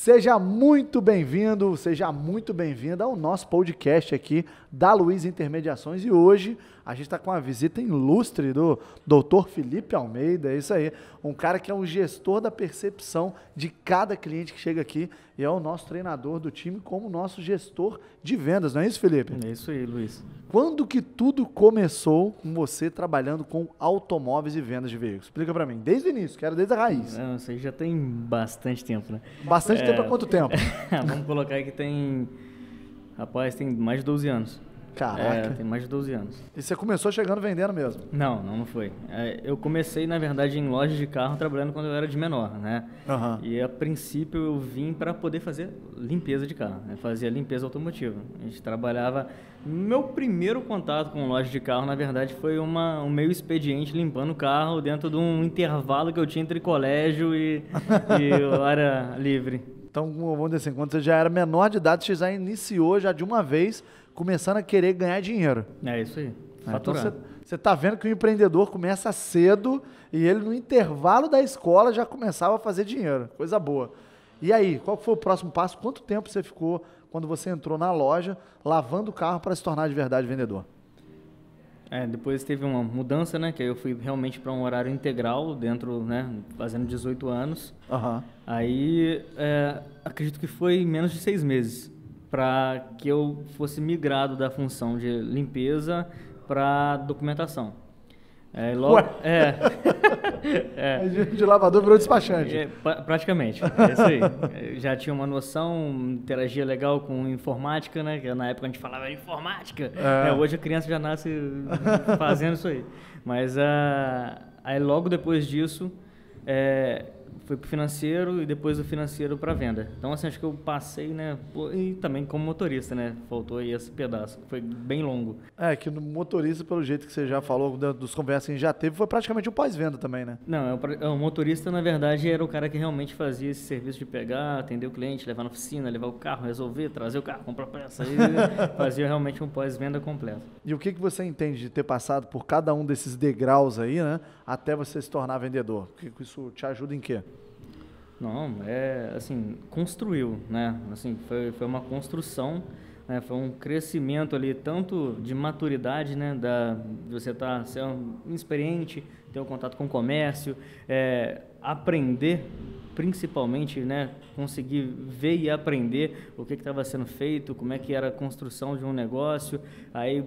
Seja muito bem-vindo, seja muito bem-vinda ao nosso podcast aqui da Luiz Intermediações e hoje a gente está com uma visita ilustre do doutor Felipe Almeida, é isso aí. Um cara que é um gestor da percepção de cada cliente que chega aqui e é o nosso treinador do time como nosso gestor de vendas, não é isso, Felipe? É isso aí, Luiz. Quando que tudo começou com você trabalhando com automóveis e vendas de veículos? Explica para mim, desde o início, quero desde a raiz. Não, isso aí já tem bastante tempo, né? Bastante é... tempo é há quanto tempo? Vamos colocar que tem... Rapaz, tem mais de 12 anos. Caraca. É, tem mais de 12 anos. E você começou chegando vendendo mesmo? Não, não, não foi. É, eu comecei, na verdade, em lojas de carro trabalhando quando eu era de menor, né? Uhum. E a princípio eu vim para poder fazer limpeza de carro, né? fazia limpeza automotiva. A gente trabalhava. Meu primeiro contato com loja de carro, na verdade, foi uma, um meio expediente limpando o carro dentro de um intervalo que eu tinha entre colégio e, e área livre. Então, vamos dizer assim, quando você já era menor de idade, você já iniciou já de uma vez começando a querer ganhar dinheiro. É isso aí. então você está vendo que o empreendedor começa cedo e ele, no intervalo da escola, já começava a fazer dinheiro. Coisa boa. E aí, qual foi o próximo passo? Quanto tempo você ficou quando você entrou na loja lavando o carro para se tornar de verdade vendedor? É, depois teve uma mudança, né? Que eu fui realmente para um horário integral dentro, né? Fazendo 18 anos. Uhum. Aí, é, acredito que foi menos de seis meses para que eu fosse migrado da função de limpeza para documentação. É, logo, Ué. é, é. De, lavador virou despachante. É, praticamente, é isso aí. já tinha uma noção, interagia legal com informática, né? Que na época a gente falava informática. É. É, hoje a criança já nasce fazendo isso aí. Mas uh, aí logo depois disso, é, foi para financeiro e depois do financeiro para venda. Então, assim, acho que eu passei, né? E também como motorista, né? Faltou aí esse pedaço, foi bem longo. É, que no motorista, pelo jeito que você já falou, dos conversas que a gente já teve, foi praticamente um pós-venda também, né? Não, é é o motorista, na verdade, era o cara que realmente fazia esse serviço de pegar, atender o cliente, levar na oficina, levar o carro, resolver, trazer o carro, comprar peça. Aí fazia realmente um pós-venda completo. E o que, que você entende de ter passado por cada um desses degraus aí, né? Até você se tornar vendedor? Que isso te ajuda em quê? Não, é assim, construiu, né? Assim, foi, foi uma construção, né? foi um crescimento ali, tanto de maturidade, né? Da, de você estar tá, sendo experiente, ter um contato com o comércio, é, aprender principalmente né, conseguir ver e aprender o que estava sendo feito, como é que era a construção de um negócio, aí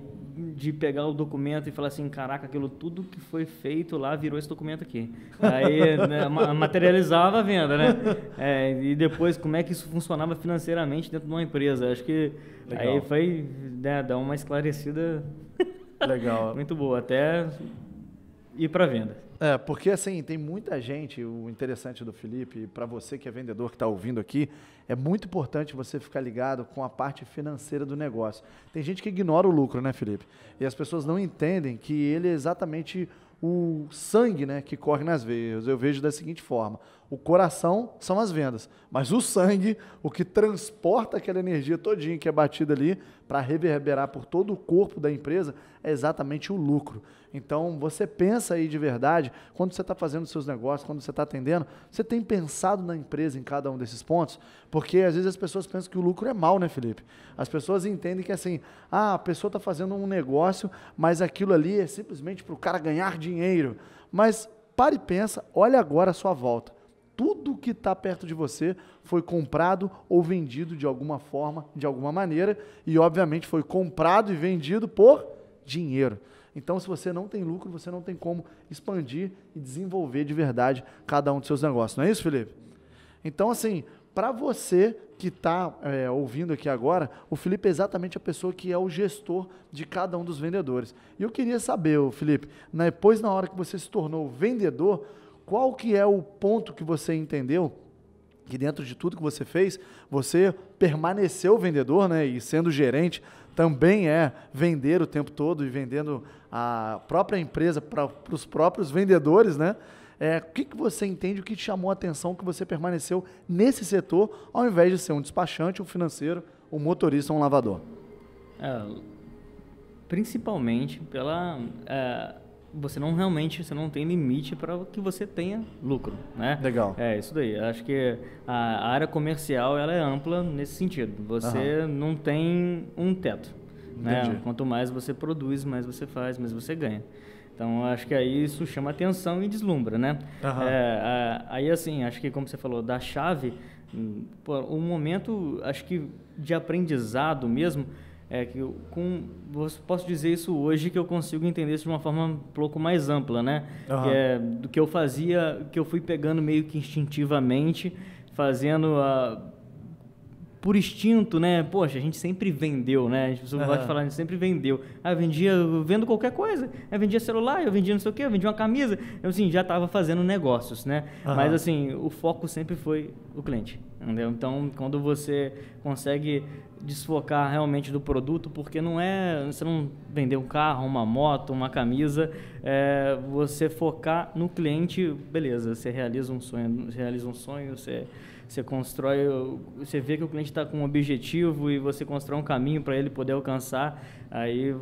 de pegar o documento e falar assim, caraca, aquilo tudo que foi feito lá virou esse documento aqui. Aí né, materializava a venda, né? É, e depois como é que isso funcionava financeiramente dentro de uma empresa. Acho que Legal. aí foi né, dar uma esclarecida Legal. muito boa, até ir para venda. É, porque assim, tem muita gente, o interessante do Felipe, para você que é vendedor que está ouvindo aqui, é muito importante você ficar ligado com a parte financeira do negócio. Tem gente que ignora o lucro, né, Felipe? E as pessoas não entendem que ele é exatamente o sangue né, que corre nas veias. Eu vejo da seguinte forma: o coração são as vendas, mas o sangue, o que transporta aquela energia todinha que é batida ali para reverberar por todo o corpo da empresa, é exatamente o lucro. Então, você pensa aí de verdade, quando você está fazendo seus negócios, quando você está atendendo, você tem pensado na empresa em cada um desses pontos? Porque às vezes as pessoas pensam que o lucro é mal, né, Felipe? As pessoas entendem que assim, ah, a pessoa está fazendo um negócio, mas aquilo ali é simplesmente para o cara ganhar dinheiro. Mas para e pensa, olha agora a sua volta tudo que está perto de você foi comprado ou vendido de alguma forma, de alguma maneira, e obviamente foi comprado e vendido por dinheiro. Então, se você não tem lucro, você não tem como expandir e desenvolver de verdade cada um dos seus negócios. Não é isso, Felipe? Então, assim, para você que está é, ouvindo aqui agora, o Felipe é exatamente a pessoa que é o gestor de cada um dos vendedores. E eu queria saber, Felipe, depois né, na hora que você se tornou vendedor, qual que é o ponto que você entendeu que dentro de tudo que você fez, você permaneceu vendedor, né? E sendo gerente também é vender o tempo todo e vendendo a própria empresa para os próprios vendedores, né? É, o que, que você entende, o que te chamou a atenção que você permaneceu nesse setor, ao invés de ser um despachante, um financeiro, um motorista, um lavador? É, principalmente pela é, você não realmente você não tem limite para que você tenha lucro, né? Legal. É isso daí. Acho que a área comercial ela é ampla nesse sentido. Você uhum. não tem um teto, né? Quanto mais você produz, mais você faz, mais você ganha. Então acho que aí isso chama atenção e deslumbra, né? Uhum. É, aí assim acho que como você falou da chave, hum, o um momento acho que de aprendizado mesmo é que eu, com, posso dizer isso hoje que eu consigo entender isso de uma forma um pouco mais ampla, né? Uhum. É, do que eu fazia, que eu fui pegando meio que instintivamente, fazendo a por instinto, né? Poxa, a gente sempre vendeu, né? As pessoas uhum. gostam de falar, a gente sempre vendeu. Aí ah, eu vendia, eu vendo qualquer coisa. Eu vendia celular, eu vendia não sei o quê, eu vendia uma camisa. Eu, assim, já estava fazendo negócios, né? Uhum. Mas, assim, o foco sempre foi o cliente, entendeu? Então, quando você consegue desfocar realmente do produto, porque não é você não vender um carro, uma moto, uma camisa, é você focar no cliente, beleza, você realiza um sonho, realiza um sonho, você você constrói, você vê que o cliente está com um objetivo e você constrói um caminho para ele poder alcançar. Aí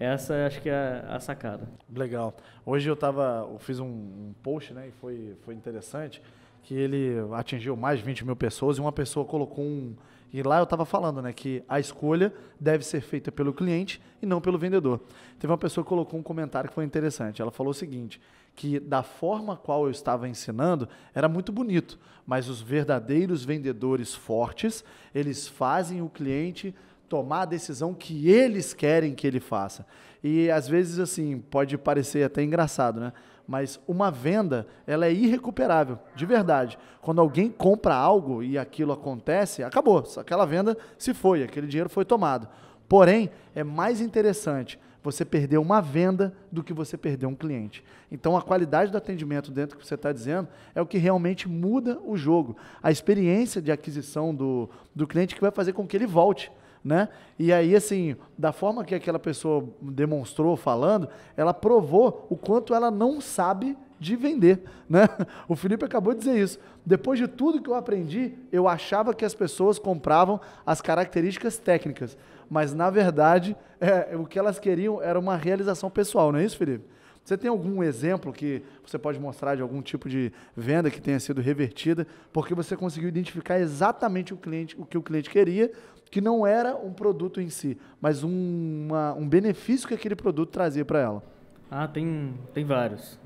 essa acho que é a sacada. Legal. Hoje eu tava, eu fiz um, um post, né, e foi foi interessante que ele atingiu mais de 20 mil pessoas e uma pessoa colocou um e lá eu estava falando, né, que a escolha deve ser feita pelo cliente e não pelo vendedor. Teve uma pessoa que colocou um comentário que foi interessante. Ela falou o seguinte: que da forma qual eu estava ensinando era muito bonito, mas os verdadeiros vendedores fortes, eles fazem o cliente tomar a decisão que eles querem que ele faça. E às vezes assim, pode parecer até engraçado, né? mas uma venda, ela é irrecuperável, de verdade. Quando alguém compra algo e aquilo acontece, acabou, aquela venda se foi, aquele dinheiro foi tomado. Porém, é mais interessante você perder uma venda do que você perder um cliente. Então, a qualidade do atendimento dentro do que você está dizendo é o que realmente muda o jogo. A experiência de aquisição do, do cliente que vai fazer com que ele volte né? E aí, assim, da forma que aquela pessoa demonstrou falando, ela provou o quanto ela não sabe de vender, né? O Felipe acabou de dizer isso. Depois de tudo que eu aprendi, eu achava que as pessoas compravam as características técnicas, mas na verdade, é, o que elas queriam era uma realização pessoal, não é isso, Felipe? Você tem algum exemplo que você pode mostrar de algum tipo de venda que tenha sido revertida, porque você conseguiu identificar exatamente o cliente, o que o cliente queria, que não era um produto em si, mas um, uma, um benefício que aquele produto trazia para ela. Ah, tem, tem vários.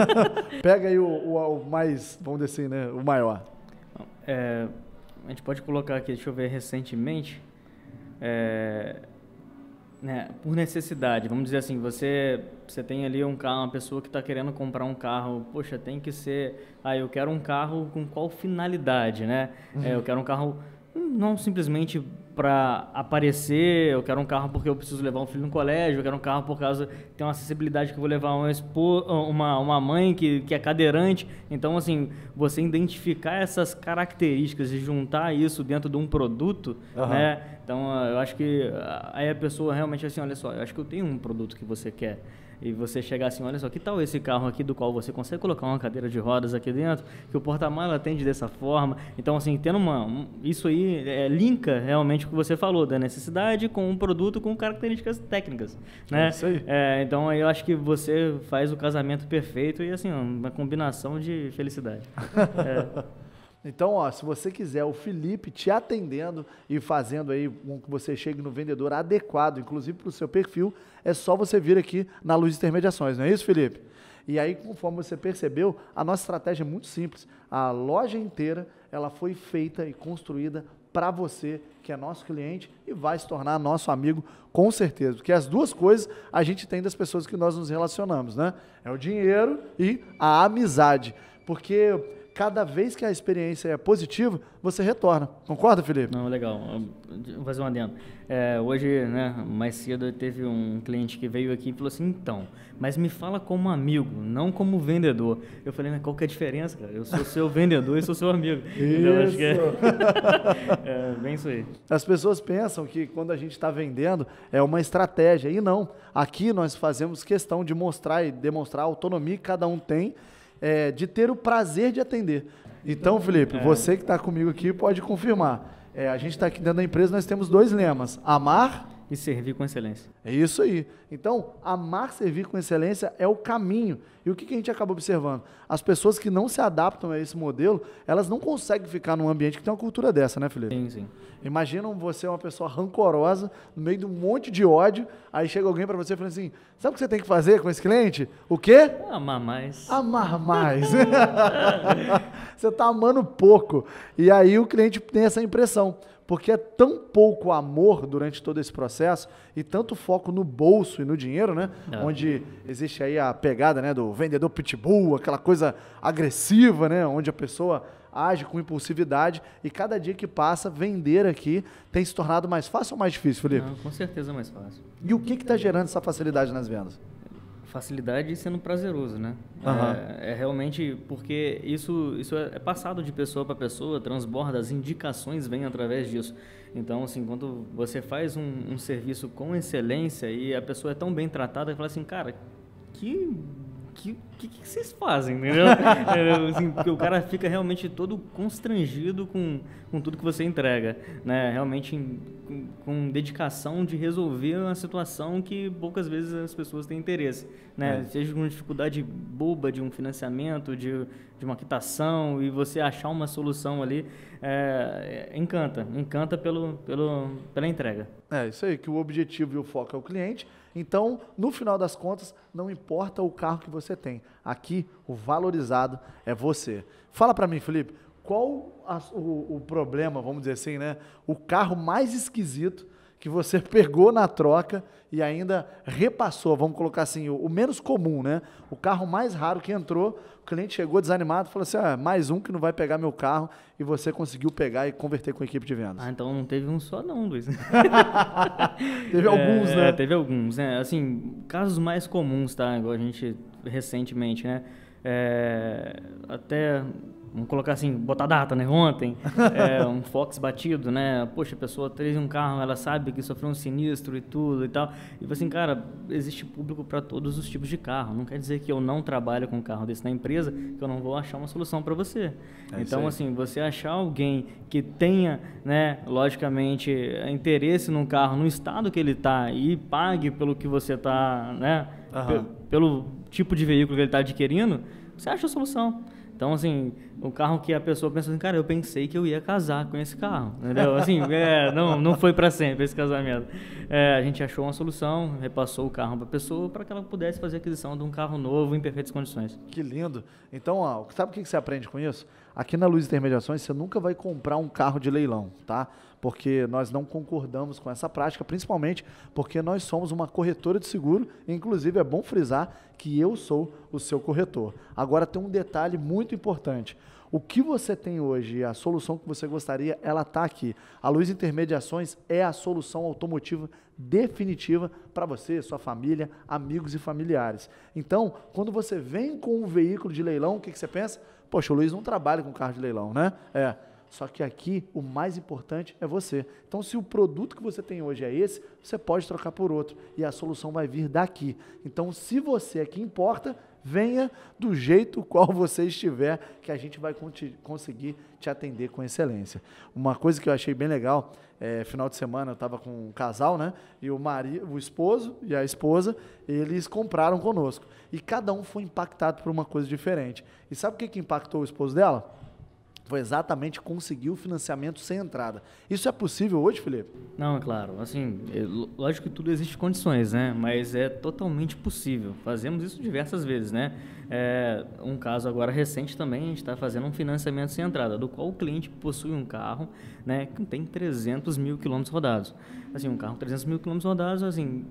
Pega aí o, o, o, mais, vamos dizer assim, né? O maior. É, a gente pode colocar aqui, deixa eu ver, recentemente. É, né, por necessidade, vamos dizer assim, você, você tem ali um carro, uma pessoa que está querendo comprar um carro, poxa, tem que ser. Ah, eu quero um carro com qual finalidade, né? É, eu quero um carro não simplesmente para aparecer, eu quero um carro porque eu preciso levar um filho no colégio, eu quero um carro por causa tem uma acessibilidade que eu vou levar uma, uma, uma mãe que, que é cadeirante. Então, assim, você identificar essas características e juntar isso dentro de um produto, uhum. né? Então, eu acho que ah, aí a pessoa realmente assim, olha só, eu acho que eu tenho um produto que você quer e você chegar assim, olha só, que tal esse carro aqui do qual você consegue colocar uma cadeira de rodas aqui dentro, que o porta-mala atende dessa forma. Então, assim, tendo uma... isso aí é, linka realmente o que você falou, da necessidade com um produto com características técnicas, né? É isso aí. É, então, eu acho que você faz o casamento perfeito e, assim, uma combinação de felicidade. é. Então, ó, se você quiser o Felipe te atendendo e fazendo aí com que você chegue no vendedor adequado, inclusive para o seu perfil, é só você vir aqui na Luz Intermediações, não é isso, Felipe? E aí, conforme você percebeu, a nossa estratégia é muito simples. A loja inteira ela foi feita e construída para você, que é nosso cliente e vai se tornar nosso amigo com certeza. Porque as duas coisas a gente tem das pessoas que nós nos relacionamos, né? É o dinheiro e a amizade porque cada vez que a experiência é positiva, você retorna. Concorda, Felipe? Não, legal. Vou fazer um adendo. É, hoje, né, mais cedo, teve um cliente que veio aqui e falou assim, então, mas me fala como amigo, não como vendedor. Eu falei, mas qual que é a diferença, cara? Eu sou seu vendedor e sou seu amigo. Então, isso. Então, é... é, bem isso aí. As pessoas pensam que quando a gente está vendendo, é uma estratégia. E não. Aqui nós fazemos questão de mostrar e demonstrar a autonomia que cada um tem é, de ter o prazer de atender. Então, é. Felipe, é. você que está comigo aqui pode confirmar. É, a gente está aqui dentro da empresa, nós temos dois lemas: amar e servir com excelência. É isso aí. Então, amar servir com excelência é o caminho. E o que, que a gente acaba observando? As pessoas que não se adaptam a esse modelo, elas não conseguem ficar num ambiente que tem uma cultura dessa, né, Felipe? Sim, sim. Imagina você uma pessoa rancorosa, no meio de um monte de ódio, aí chega alguém para você e fala assim: sabe o que você tem que fazer com esse cliente? O quê? Amar mais. Amar mais. você tá amando pouco. E aí o cliente tem essa impressão porque é tão pouco amor durante todo esse processo e tanto foco no bolso e no dinheiro, né? É. Onde existe aí a pegada, né, do vendedor pitbull, aquela coisa agressiva, né? Onde a pessoa age com impulsividade e cada dia que passa, vender aqui tem se tornado mais fácil ou mais difícil, Felipe? Não, com certeza mais fácil. E o que está gerando essa facilidade nas vendas? Facilidade sendo prazeroso, né? Uhum. É, é, realmente porque isso, isso é, é passado de pessoa para pessoa, transborda, as indicações vêm através disso. Então, assim, quando você faz um, um serviço com excelência e a pessoa é tão bem tratada, fala assim, cara, que que, que, que vocês fazem, entendeu? É, assim, porque o cara fica realmente todo constrangido com, com tudo que você entrega, né? Realmente com, com dedicação de resolver uma situação que poucas vezes as pessoas têm interesse, né? É. Seja com dificuldade boba de um financiamento, de, de uma quitação e você achar uma solução ali, é, é encanta, encanta pelo, pelo, pela entrega. É, isso aí, que o objetivo e o foco é o cliente. Então, no final das contas, não importa o carro que você tem. Aqui, o valorizado é você. Fala para mim, Felipe, qual a, o, o, problema, vamos dizer assim, né? O carro mais esquisito que você pegou na troca e ainda repassou, vamos colocar assim, o, o menos comum, né? O carro mais raro que entrou, cliente chegou desanimado falou assim: ah, mais um que não vai pegar meu carro e você conseguiu pegar e converter com a equipe de vendas. Ah, então não teve um só, não, Luiz. teve é, alguns, né? É, teve alguns, né? Assim, casos mais comuns, tá? Igual a gente recentemente, né? É, até Vamos colocar assim, botar data, né? Ontem, é, um Fox batido, né? Poxa, a pessoa traz um carro, ela sabe que sofreu um sinistro e tudo e tal. E assim, cara, existe público para todos os tipos de carro. Não quer dizer que eu não trabalho com carro desse na empresa, que eu não vou achar uma solução para você. É então, assim, você achar alguém que tenha, né, logicamente, interesse num carro, no estado que ele tá e pague pelo que você tá, né, uhum. pelo tipo de veículo que ele está adquirindo, você acha a solução. Então, assim, o carro que a pessoa pensa assim, cara, eu pensei que eu ia casar com esse carro, entendeu? Assim, é, não, não foi para sempre esse casamento. É, a gente achou uma solução, repassou o carro para a pessoa para que ela pudesse fazer a aquisição de um carro novo em perfeitas condições. Que lindo. Então, ó, sabe o que você aprende com isso? Aqui na Luz Intermediações, você nunca vai comprar um carro de leilão, tá? porque nós não concordamos com essa prática, principalmente porque nós somos uma corretora de seguro, inclusive é bom frisar que eu sou o seu corretor. Agora tem um detalhe muito importante. O que você tem hoje, a solução que você gostaria, ela está aqui. A Luiz Intermediações é a solução automotiva definitiva para você, sua família, amigos e familiares. Então, quando você vem com um veículo de leilão, o que, que você pensa? Poxa, o Luiz não trabalha com carro de leilão, né? É só que aqui o mais importante é você. Então, se o produto que você tem hoje é esse, você pode trocar por outro e a solução vai vir daqui. Então, se você é que importa, venha do jeito qual você estiver, que a gente vai conseguir te atender com excelência. Uma coisa que eu achei bem legal, é, final de semana eu estava com um casal, né? E o marido, o esposo e a esposa, eles compraram conosco. E cada um foi impactado por uma coisa diferente. E sabe o que, que impactou o esposo dela? foi exatamente conseguir o financiamento sem entrada. Isso é possível hoje, Felipe? Não, é claro. Assim, é, lógico que tudo existe condições, né? Mas é totalmente possível. Fazemos isso diversas vezes, né? É, um caso agora recente também, a gente está fazendo um financiamento sem entrada, do qual o cliente possui um carro, né, que tem 300 mil quilômetros rodados. Assim, um carro 300 mil quilômetros rodados, assim,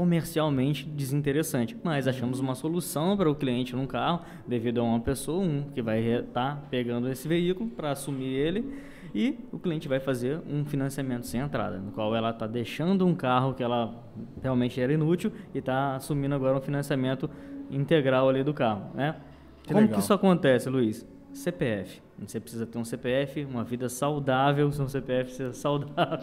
comercialmente desinteressante, mas achamos uma solução para o cliente num carro devido a uma pessoa, um que vai estar tá pegando esse veículo para assumir ele e o cliente vai fazer um financiamento sem entrada, no qual ela está deixando um carro que ela realmente era inútil e está assumindo agora um financiamento integral ali do carro, né? Que Como legal. que isso acontece, Luiz? CPF. Você precisa ter um CPF, uma vida saudável, se um CPF ser saudável,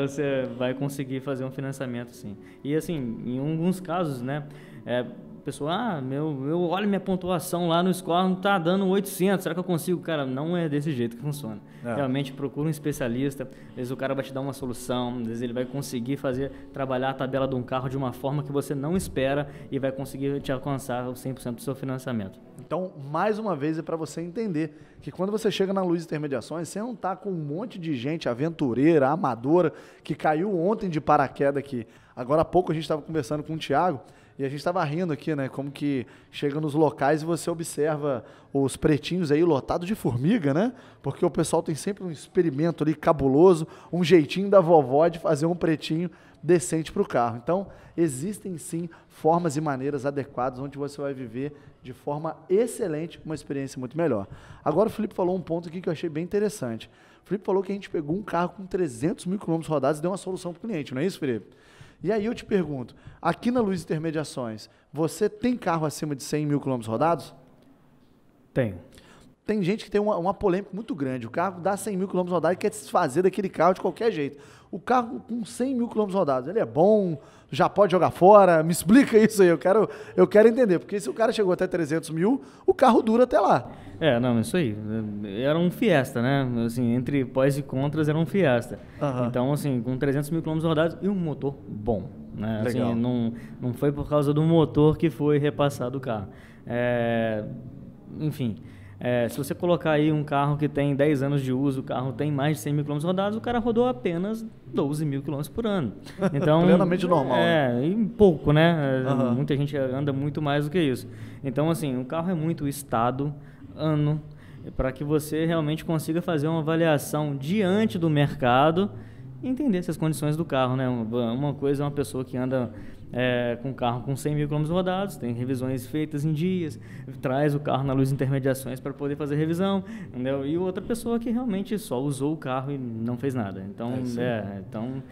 você vai conseguir fazer um financiamento, sim. E assim, em alguns casos, né, é, pessoa, ah, meu, eu olha minha pontuação lá no score, não tá dando 800, será que eu consigo? Cara, não é desse jeito que funciona. É. Realmente procura um especialista, às vezes o cara vai te dar uma solução, às vezes ele vai conseguir fazer, trabalhar a tabela de um carro de uma forma que você não espera e vai conseguir te alcançar 100% do seu financiamento. Então, mais uma vez, é para você entender que quando você chega na Luz Intermediações, você não tá com um monte de gente aventureira, amadora, que caiu ontem de paraquedas aqui. Agora há pouco a gente estava conversando com o Thiago, e a gente estava rindo aqui, né? Como que chega nos locais e você observa os pretinhos aí lotados de formiga, né? Porque o pessoal tem sempre um experimento ali cabuloso, um jeitinho da vovó de fazer um pretinho decente para o carro. Então, existem sim formas e maneiras adequadas onde você vai viver de forma excelente uma experiência muito melhor. Agora, o Felipe falou um ponto aqui que eu achei bem interessante. O Felipe falou que a gente pegou um carro com 300 mil quilômetros rodados e deu uma solução para o cliente, não é isso, Felipe? E aí eu te pergunto, aqui na Luz Intermediações, você tem carro acima de 100 mil quilômetros rodados? Tenho. Tem gente que tem uma, uma, polêmica muito grande. O carro dá 100 mil quilômetros rodados e quer se desfazer daquele carro de qualquer jeito. O carro com 100 mil quilômetros rodados, ele é bom? já pode jogar fora? Me explica isso aí, eu quero, eu quero entender. Porque se o cara chegou até 300 mil, o carro dura até lá. É, não, isso aí. Era um Fiesta, né? Assim, entre pós e contras, era um Fiesta. Uhum. Então, assim, com 300 mil quilômetros rodados e um motor bom. Né? Assim, Legal. Assim, não, não foi por causa do motor que foi repassado o carro. É, enfim... É, se você colocar aí um carro que tem 10 anos de uso, o carro tem mais de 100 mil quilômetros rodados, o cara rodou apenas 12 mil quilômetros por ano. Então, Plenamente normal. É, né? e pouco, né? Uhum. Muita gente anda muito mais do que isso. Então, assim, o carro é muito estado, ano, para que você realmente consiga fazer uma avaliação diante do mercado e entender essas condições do carro, né? Uma coisa é uma pessoa que anda é, com carro com 100 mil quilômetros rodados, tem revisões feitas em dias, traz o carro na luz de intermediações para poder fazer revisão, entendeu? E outra pessoa que realmente só usou o carro e não fez nada. Então, é, é então,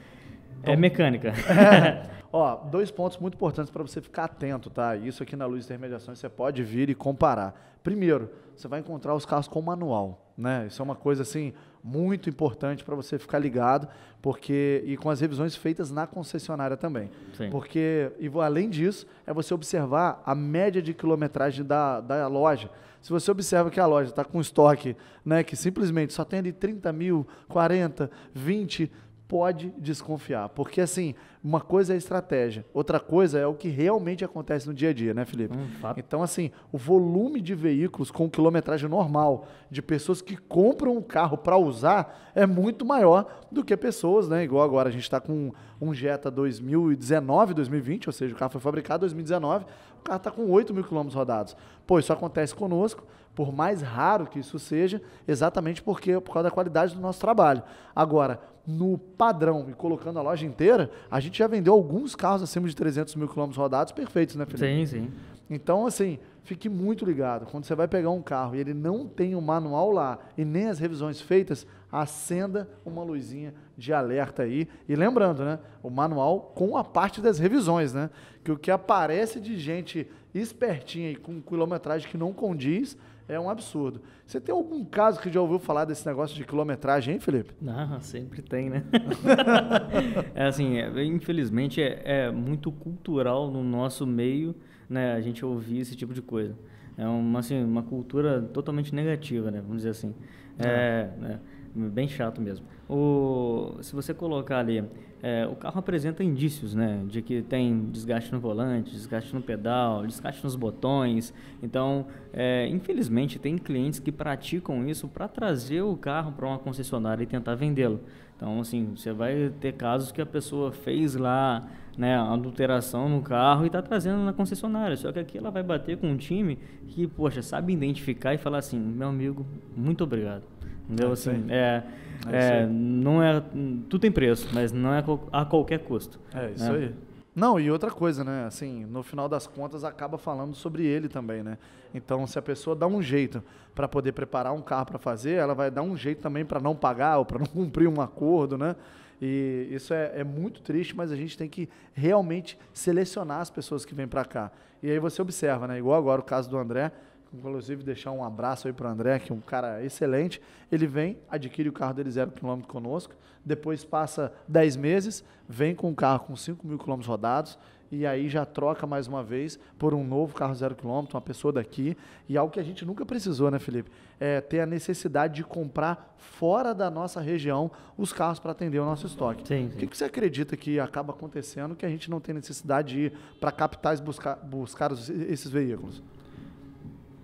é então, mecânica. Ó, dois pontos muito importantes para você ficar atento, tá? Isso aqui na luz de intermediações você pode vir e comparar. Primeiro, você vai encontrar os carros com manual, né? Isso é uma coisa assim muito importante para você ficar ligado, porque e com as revisões feitas na concessionária também. Sim. Porque e além disso, é você observar a média de quilometragem da, da loja. Se você observa que a loja está com estoque, né, que simplesmente só tem ali 30 mil, 40, 20, pode desconfiar. Porque, assim, uma coisa é a estratégia, outra coisa é o que realmente acontece no dia a dia, né, Felipe? Hum, Então, assim, o volume de veículos com quilometragem normal, de pessoas que compram um carro para usar, é muito maior do que pessoas, né? Igual agora a gente está com um Jetta 2019, 2020, ou seja, o carro foi fabricado em 2019, o carro está com 8 mil quilômetros rodados. Pô, isso acontece conosco por mais raro que isso seja, exatamente porque por causa da qualidade do nosso trabalho. Agora, no padrão e colocando a loja inteira, a gente já vendeu alguns carros acima de 300 mil quilômetros rodados perfeitos, né, Felipe? Sim, sim. Então, assim, fique muito ligado. Quando você vai pegar um carro e ele não tem o um manual lá e nem as revisões feitas, acenda uma luzinha de alerta aí. E lembrando, né? O manual com a parte das revisões, né? Que o que aparece de gente espertinha e com quilometragem que não condiz é um absurdo. Você tem algum caso que já ouviu falar desse negócio de quilometragem, hein, Felipe? Não, ah, sempre tem, né? é assim, é, infelizmente é, é, muito cultural no nosso meio, né? A gente ouvir esse tipo de coisa. É uma, assim, uma cultura totalmente negativa, né? Vamos dizer assim. É, ah. é bem chato mesmo. O, se você colocar ali é, o carro apresenta indícios, né, de que tem desgaste no volante, desgaste no pedal, desgaste nos botões. Então, é, infelizmente, tem clientes que praticam isso para trazer o carro para uma concessionária e tentar vendê-lo. Então, assim, você vai ter casos que a pessoa fez lá, né, adulteração no carro e está trazendo na concessionária. Só que aqui ela vai bater com um time que, poxa, sabe identificar e falar assim, meu amigo, muito obrigado. Entendeu? Assim, é, é, é não é. Tudo tem preço, mas não é a qualquer custo. É né? isso né? aí. Não, e outra coisa, né? Assim, no final das contas, acaba falando sobre ele também, né? Então, se a pessoa dá um jeito para poder preparar um carro para fazer, ela vai dar um jeito também para não pagar ou para não cumprir um acordo, né? E isso é, é, muito triste, mas a gente tem que realmente selecionar as pessoas que vêm para cá. E aí você observa, né? Igual agora o caso do André, inclusive deixar um abraço aí para o André, que é um cara excelente. Ele vem, adquire o carro dele zero quilômetro conosco, depois passa 10 meses, vem com o carro com 5 mil quilômetros rodados e aí já troca mais uma vez por um novo carro zero quilômetro, uma pessoa daqui. E é algo que a gente nunca precisou, né, Felipe? É ter a necessidade de comprar fora da nossa região os carros para atender o nosso estoque. Sim, sim. O que, que, você acredita que acaba acontecendo que a gente não tem necessidade de ir para capitais buscar, buscar esses veículos?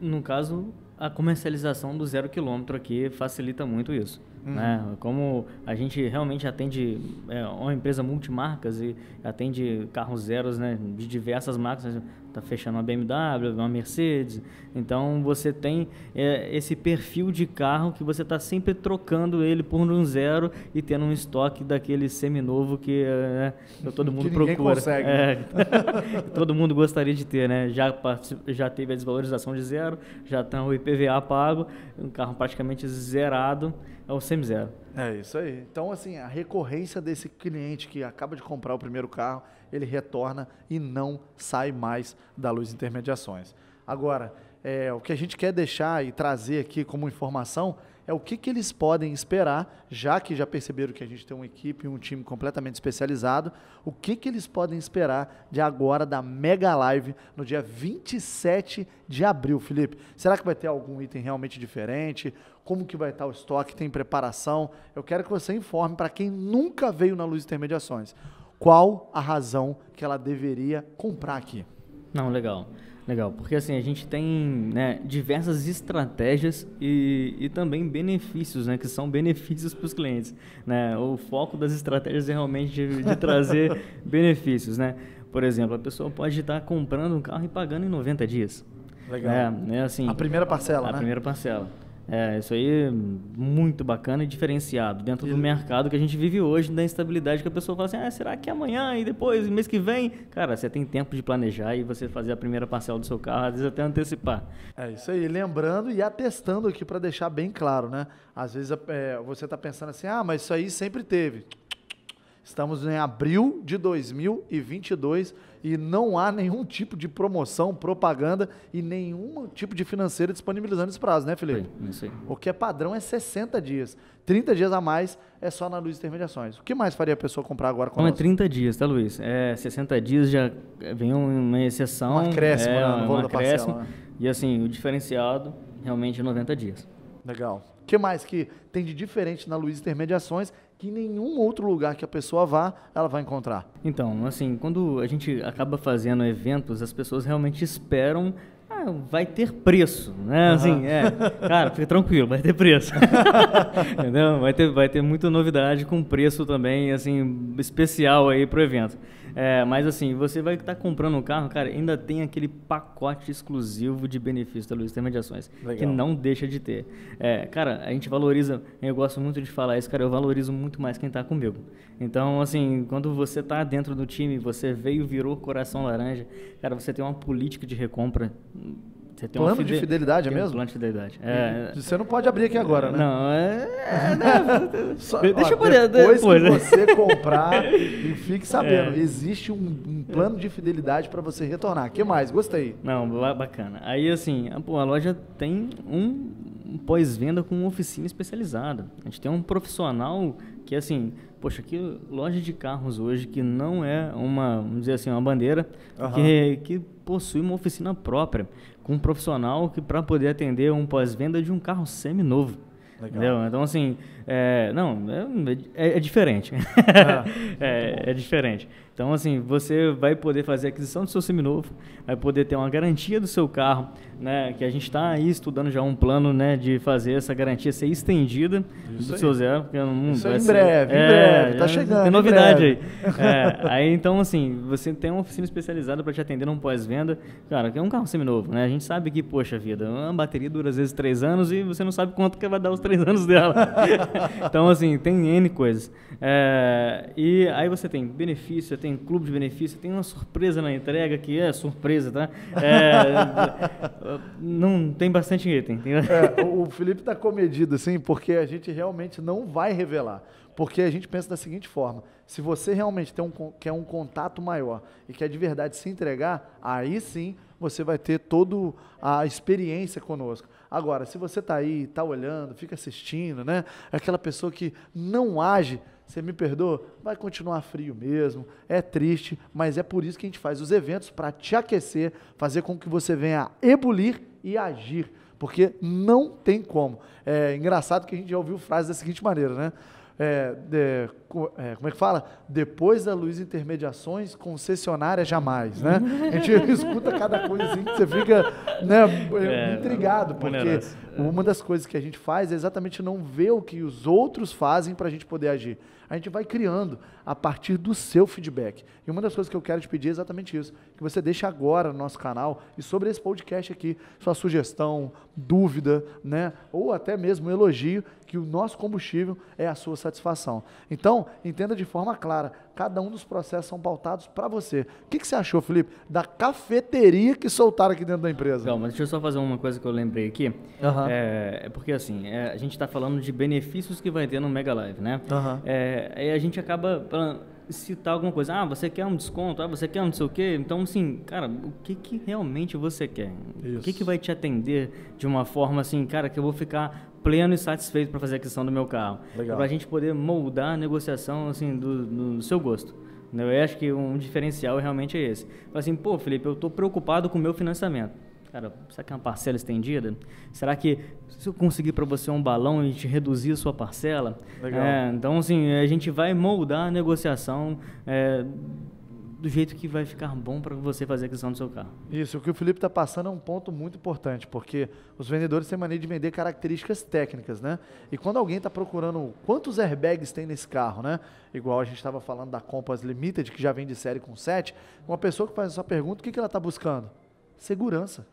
no caso, a comercialização do zero quilômetro aqui facilita muito isso. Uhum. Né? Como a gente realmente atende é, uma empresa multimarcas e atende carros zeros né, de diversas marcas, está né? fechando uma BMW, uma Mercedes, então você tem é, esse perfil de carro que você está sempre trocando ele por um zero e tendo um estoque daquele seminovo que, é, né, que todo mundo que procura. Consegue. É, todo mundo gostaria de ter, né? Já, já teve a desvalorização de zero, já está o IPVA pago, um carro praticamente zerado. É o semi-zero. É isso aí. Então, assim, a recorrência desse cliente que acaba de comprar o primeiro carro, ele retorna e não sai mais da luz intermediações. Agora, é, o que a gente quer deixar e trazer aqui como informação é o que, que eles podem esperar, já que já perceberam que a gente tem uma equipe e um time completamente especializado, o que, que eles podem esperar de agora da Mega Live no dia 27 de abril, Felipe? Será que vai ter algum item realmente diferente? como que vai estar o estoque, tem preparação. Eu quero que você informe para quem nunca veio na Luz Intermediações qual a razão que ela deveria comprar aqui. Não, legal. Legal, porque assim, a gente tem né, diversas estratégias e, e também benefícios, né, que são benefícios para os clientes. Né? O foco das estratégias é realmente de, de trazer benefícios. Né? Por exemplo, a pessoa pode estar comprando um carro e pagando em 90 dias. Legal. É, né, assim, a primeira parcela, a né? A primeira parcela. É, isso aí é muito bacana e diferenciado dentro do mercado que a gente vive hoje, da instabilidade que a pessoa fala assim, ah, será que é amanhã e depois, mês que vem? Cara, você tem tempo de planejar e você fazer a primeira parcela do seu carro, às vezes até antecipar. É isso aí, lembrando e atestando aqui para deixar bem claro, né? Às vezes é, você está pensando assim, ah, mas isso aí sempre teve. Estamos em abril de 2022, e não há nenhum tipo de promoção, propaganda e nenhum tipo de financeiro disponibilizando esse prazo, né, Felipe? Sim, sim. O que é padrão é 60 dias. 30 dias a mais é só na luz intermediações. O que mais faria a pessoa comprar agora com Não, é 30 dias, tá, Luiz? É, 60 dias já vem uma exceção. Um acréscimo, é, né? No um acréscimo. Parcela, né? E assim, o diferenciado realmente é 90 dias. Legal. O que mais que tem de diferente na Luiz Intermediações que nenhum outro lugar que a pessoa vá, ela vai encontrar. Então, assim, quando a gente acaba fazendo eventos, as pessoas realmente esperam ah, vai ter preço, né? Assim, uhum. é. Cara, fica tranquilo, vai ter preço. Entendeu? Vai ter, vai ter muita novidade com preço também, assim, especial aí pro evento. É, mas assim, você vai estar tá comprando um carro, cara, ainda tem aquele pacote exclusivo de benefícios da Luiz Sistema de Ações, Legal. que não deixa de ter. É, cara, a gente valoriza, eu gosto muito de falar isso, cara, eu valorizo muito mais quem está comigo. Então, assim, quando você está dentro do time, você veio, virou coração laranja, cara, você tem uma política de recompra você tem plano fide... É de fidelidade, é mesmo? Um plano de fidelidade. É... Você não pode abrir aqui agora, né? Não, é. é né? Só, deixa ó, eu poder. Depois, que né? você comprar, e fique sabendo, é. existe um, um, plano de fidelidade para você retornar. que mais? Gostei. Não, bacana. Aí, assim, pô, a loja tem um pós-venda com oficina especializada. A gente tem um profissional que, assim, poxa, que loja de carros hoje que não é uma, vamos dizer assim, uma bandeira, uhum. que, que possui uma oficina própria, com um profissional que para poder atender um pós-venda de um carro semi Legal. Então, assim, é, não, é, é, é diferente. Ah, é, é, diferente. Então, assim, você vai poder fazer a aquisição do seu seminovo, vai poder ter uma garantia do seu carro, né? Que a gente está aí estudando já um plano, né? De fazer essa garantia ser estendida Isso do aí. seu zero. Porque não hum, Isso vai em ser... breve, é, em breve, tá é, chegando. Tem novidade aí. É, aí, então, assim, você tem uma oficina especializada para te atender num pós-venda. Cara, que é um carro seminovo, né? A gente sabe que, poxa vida, uma bateria dura às vezes três anos e você não sabe quanto que vai dar os três anos dela. então, assim, tem N coisas. É, e aí você tem benefício, você tem tem clube de benefício, tem uma surpresa na entrega que é surpresa, tá? É, não tem bastante item. Tem... É, o Felipe está comedido, assim, porque a gente realmente não vai revelar. Porque a gente pensa da seguinte forma: se você realmente tem um, quer um contato maior e quer de verdade se entregar, aí sim você vai ter toda a experiência conosco. Agora, se você está aí, está olhando, fica assistindo, né? É aquela pessoa que não age, você me perdoa, vai continuar frio mesmo, é triste, mas é por isso que a gente faz os eventos para te aquecer, fazer com que você venha ebulir e agir, porque não tem como. É engraçado que a gente já ouviu frases da seguinte maneira, né? é, é, como é que fala? Depois da Luiz intermediações, concessionária jamais, né? A gente escuta cada coisinha que você fica né, é, intrigado, porque é. uma das coisas que a gente faz é exatamente não ver o que os outros fazem para a gente poder agir. A gente vai criando, a partir do seu feedback. E uma das coisas que eu quero te pedir é exatamente isso: que você deixe agora no nosso canal e sobre esse podcast aqui, sua sugestão, dúvida, né? Ou até mesmo um elogio, que o nosso combustível é a sua satisfação. Então, entenda de forma clara Cada um dos processos são pautados para você. O que, que, você achou, Felipe, da cafeteria que soltaram aqui dentro da empresa? Calma, deixa eu só fazer uma coisa que eu lembrei aqui. Uhum. É, é, porque, assim, é, a gente está falando de benefícios que vai ter no Mega Live, né? Uhum. É, a gente acaba citar alguma coisa. Ah, você quer um desconto? Ah, você quer um não sei o quê? Então, assim, cara, o que, que realmente você quer? Isso. O que, que vai te atender de uma forma assim, cara, que eu vou ficar pleno e satisfeito para fazer a aquisição do meu carro. Para a gente poder moldar a negociação assim, do, do seu gosto. Né? Eu acho que um diferencial realmente é esse. Fala assim, pô, Felipe, eu estou preocupado com o meu financiamento. Cara, será que é uma parcela estendida? Será que se eu conseguir para você um balão e te reduzir a sua parcela? Legal. É, então, assim, a gente vai moldar a negociação é, do jeito que vai ficar bom para você fazer a aquisição do seu carro. Isso, o que o Felipe está passando é um ponto muito importante, porque os vendedores têm mania de vender características técnicas, né? E quando alguém está procurando quantos airbags tem nesse carro, né? Igual a gente estava falando da Compass Limited, que já vem de série com 7, uma pessoa que faz essa pergunta, o que, que ela está buscando? Segurança.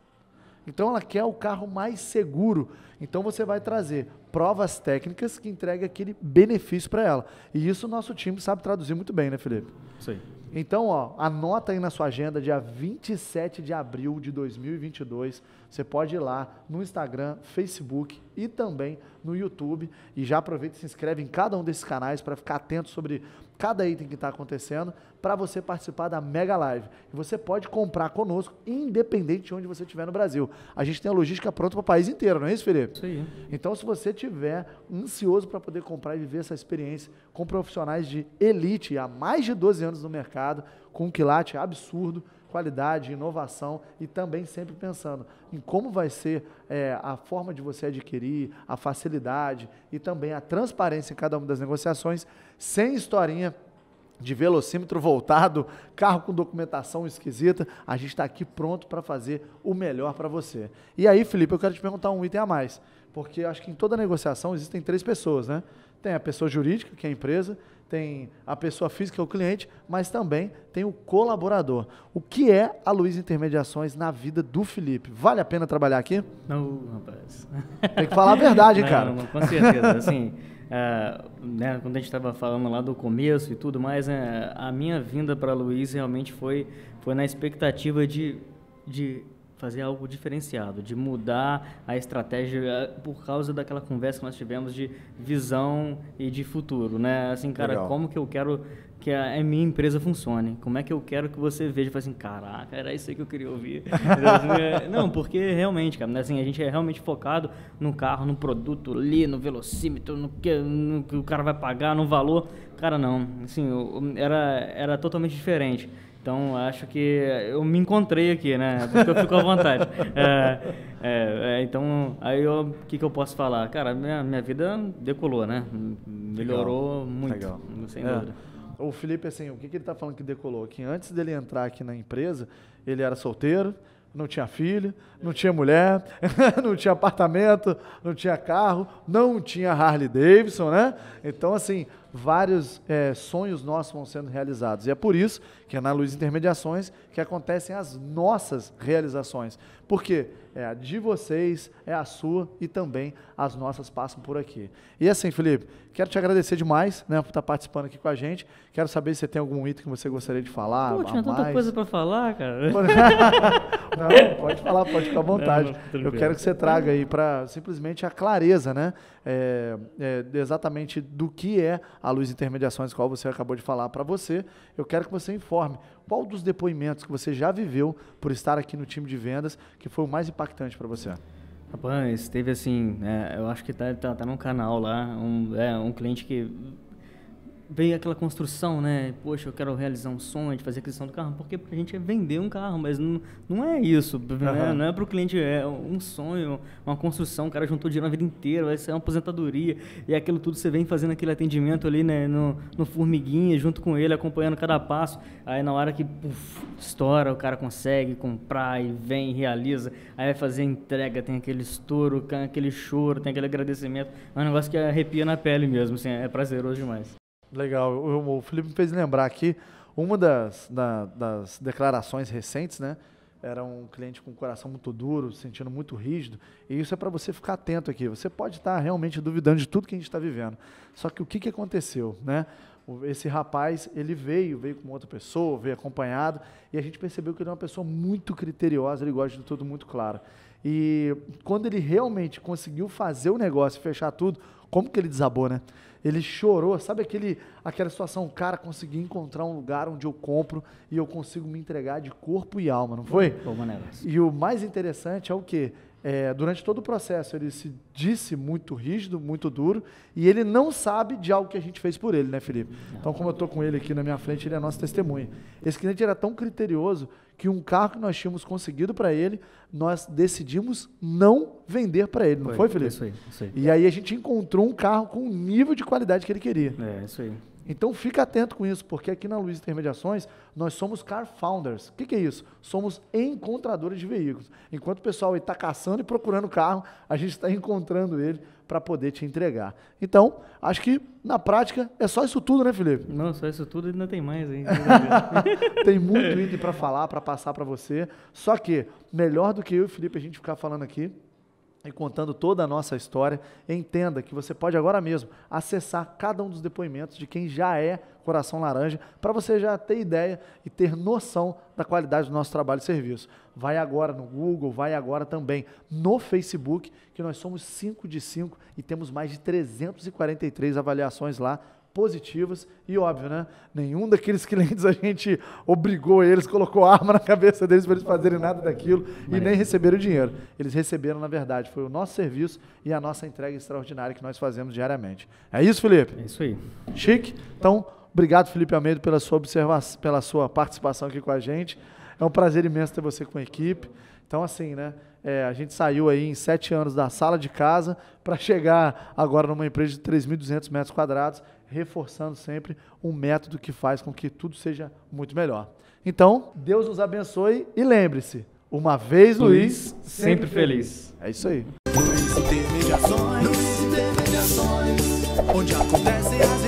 Então ela quer o carro mais seguro. Então você vai trazer provas técnicas que entregue aquele benefício para ela. E isso o nosso time sabe traduzir muito bem, né, Felipe? Sim. Então, ó, anota aí na sua agenda, dia 27 de abril de 2022. Você pode ir lá no Instagram, Facebook e também no YouTube. E já aproveita e se inscreve em cada um desses canais para ficar atento sobre cada item que está acontecendo para você participar da Mega Live. E você pode comprar conosco, independente de onde você estiver no Brasil. A gente tem a logística pronta para o país inteiro, não é isso, Felipe? Isso aí. Então, se você tiver ansioso para poder comprar e viver essa experiência com profissionais de elite há mais de 12 anos no mercado, com um quilate absurdo, qualidade, inovação e também sempre pensando em como vai ser é, a forma de você adquirir, a facilidade e também a transparência em cada uma das negociações, sem historinha de velocímetro voltado, carro com documentação esquisita, a gente está aqui pronto para fazer o melhor para você. E aí, Felipe, eu quero te perguntar um item a mais. Porque acho que em toda negociação existem três pessoas, né? Tem a pessoa jurídica, que é a empresa, tem a pessoa física, é o cliente, mas também tem o colaborador. O que é a Luiz Intermediações na vida do Felipe? Vale a pena trabalhar aqui? Não, rapaz. Tem que falar a verdade, Não, cara. Com certeza. Assim, é, né, quando a gente estava falando lá do começo e tudo mais, né, a minha vinda para a Luiz realmente foi, foi na expectativa de, de fazer algo diferenciado, de mudar a estratégia eh, por causa daquela conversa que nós tivemos de visão e de futuro, né? Assim, cara, Legal. como que eu quero que a, minha empresa funcione? Como é que eu quero que você veja? Fala assim, caraca, era isso aí que eu queria ouvir. Não, porque realmente, cara, né, assim, a gente é realmente focado no carro, no produto ali, no velocímetro, no que, no que o cara vai pagar, no valor. Cara, não. Assim, era, era totalmente diferente. Então, acho que eu me encontrei aqui, né? É porque eu fico à vontade. É, é, é, então, aí o que, que eu posso falar? Cara, minha, minha vida decolou, né? Melhorou Legal. muito, Legal. sem é. dúvida. O Felipe, assim, o que, que ele está falando que decolou? Que antes dele entrar aqui na empresa, ele era solteiro, não tinha filho, não tinha mulher, não tinha apartamento, não tinha carro, não tinha Harley Davidson, né? Então, assim, vários é, sonhos nossos vão sendo realizados. E é por isso que é na luz intermediações que acontecem as nossas realizações porque é a de vocês, é a sua e também as nossas passam por aqui. E assim, Felipe, quero te agradecer demais né, por estar participando aqui com a gente. Quero saber se você tem algum item que você gostaria de falar. Pô, tinha tanta coisa para falar, cara. não, pode falar, pode ficar à vontade. Não, não, Eu quero que você traga aí para simplesmente a clareza, né? É, é, exatamente do que é a luz intermediações, qual você acabou de falar para você. Eu quero que você informe qual dos depoimentos que você já viveu por estar aqui no time de vendas que foi o mais impactante para você? Rapaz, teve assim, é, eu acho que tá, tá, tá num canal lá, um, é, um cliente que veio aquela construção, né? Poxa, eu quero realizar um sonho de fazer aquisição do carro, porque a gente é vender um carro, mas não, não é isso, né? uhum. não é para o cliente, é um sonho, uma construção, o cara juntou dinheiro a vida inteira, vai ser uma aposentadoria, e é aquilo tudo você vem fazendo aquele atendimento ali, né, no, no formiguinha, junto com ele, acompanhando cada passo, aí na hora que puff, estoura, o cara consegue comprar e vem, realiza, aí vai fazer a entrega, tem aquele estouro, tem aquele choro, tem aquele agradecimento, é um negócio que arrepia na pele mesmo, assim, é prazeroso demais. Legal. O, o Felipe me fez lembrar aqui uma das, da, das declarações recentes, né? Era um cliente com o coração muito duro, sentindo muito rígido. E isso é para você ficar atento aqui. Você pode estar tá realmente duvidando de tudo que a gente está vivendo. Só que o que, que aconteceu, né? esse rapaz, ele veio, veio com outra pessoa, veio acompanhado, e a gente percebeu que ele é uma pessoa muito criteriosa, ele gosta de tudo muito claro. E quando ele realmente conseguiu fazer o negócio, fechar tudo, como que ele desabou, né? Ele chorou, sabe aquele, aquela situação, cara, consegui encontrar um lugar onde eu compro e eu consigo me entregar de corpo e alma, não foi? Pô, e o mais interessante é o que? É, durante todo o processo, ele se disse muito rígido, muito duro, e ele não sabe de algo que a gente fez por ele, né, Felipe? Então, como eu estou com ele aqui na minha frente, ele é nosso testemunho. Esse cliente era tão criterioso que um carro que nós tínhamos conseguido para ele, nós decidimos não vender para ele, não foi, foi Felipe? Isso aí, isso aí. E aí a gente encontrou um carro com o nível de qualidade que ele queria. É, isso aí. Então fica atento com isso, porque aqui na Luiz Intermediações nós somos car founders. O que, que, é isso? Somos encontradores de veículos. Enquanto o pessoal está caçando e procurando carro, a gente está encontrando ele para poder te entregar. Então, acho que na prática é só isso tudo, né, Felipe? Não, só isso tudo ainda tem mais. Hein? tem muito item para falar, para passar para você. Só que melhor do que eu e o Felipe a gente ficar falando aqui, e contando toda a nossa história, entenda que você pode agora mesmo acessar cada um dos depoimentos de quem já é Coração Laranja, para você já ter ideia e ter noção da qualidade do nosso trabalho e serviço. Vai agora no Google, vai agora também no Facebook, que nós somos 5 de 5 e temos mais de 343 avaliações lá positivas e óbvio, né? Nenhum daqueles clientes a gente obrigou eles, colocou arma na cabeça deles para eles fazerem nada daquilo e nem receberam dinheiro. Eles receberam, na verdade, foi o nosso serviço e a nossa entrega extraordinária que nós fazemos diariamente. É isso, Felipe? É isso aí. Chique. Então, obrigado, Felipe Almeida, pela sua observação, pela sua participação aqui com a gente. É um prazer imenso ter você com a equipe. Então, assim, né? É, a gente saiu aí em sete anos da sala de casa para chegar agora numa empresa de 3.200 metros quadrados reforçando sempre um método que faz com que tudo seja muito melhor. Então, Deus os abençoe e lembre-se, uma vez Luiz, Luiz sempre, sempre feliz. feliz. É isso aí. Luiz Intermediações, Luiz Intermediações, onde as